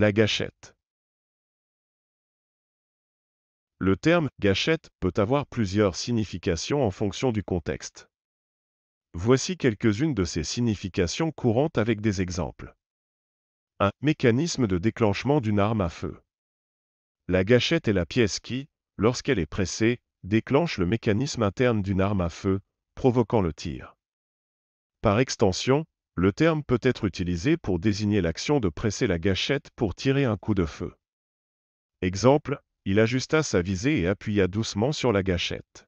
La gâchette. Le terme gâchette peut avoir plusieurs significations en fonction du contexte. Voici quelques-unes de ces significations courantes avec des exemples. 1. Mécanisme de déclenchement d'une arme à feu. La gâchette est la pièce qui, lorsqu'elle est pressée, déclenche le mécanisme interne d'une arme à feu, provoquant le tir. Par extension, le terme peut être utilisé pour désigner l'action de presser la gâchette pour tirer un coup de feu. Exemple, il ajusta sa visée et appuya doucement sur la gâchette.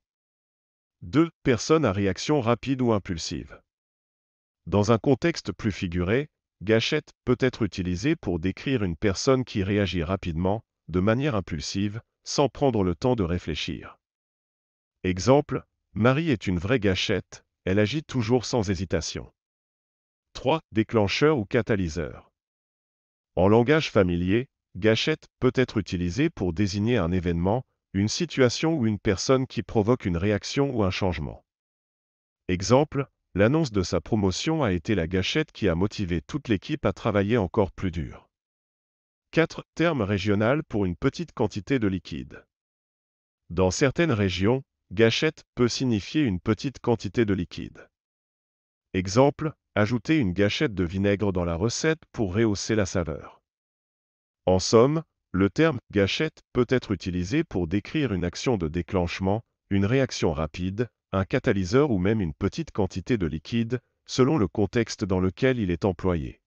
2. Personne à réaction rapide ou impulsive. Dans un contexte plus figuré, gâchette peut être utilisée pour décrire une personne qui réagit rapidement, de manière impulsive, sans prendre le temps de réfléchir. Exemple, Marie est une vraie gâchette, elle agit toujours sans hésitation. 3. Déclencheur ou catalyseur. En langage familier, gâchette peut être utilisée pour désigner un événement, une situation ou une personne qui provoque une réaction ou un changement. Exemple, l'annonce de sa promotion a été la gâchette qui a motivé toute l'équipe à travailler encore plus dur. 4. Terme régional pour une petite quantité de liquide. Dans certaines régions, gâchette peut signifier une petite quantité de liquide. Exemple, Ajoutez une gâchette de vinaigre dans la recette pour rehausser la saveur. En somme, le terme « gâchette » peut être utilisé pour décrire une action de déclenchement, une réaction rapide, un catalyseur ou même une petite quantité de liquide, selon le contexte dans lequel il est employé.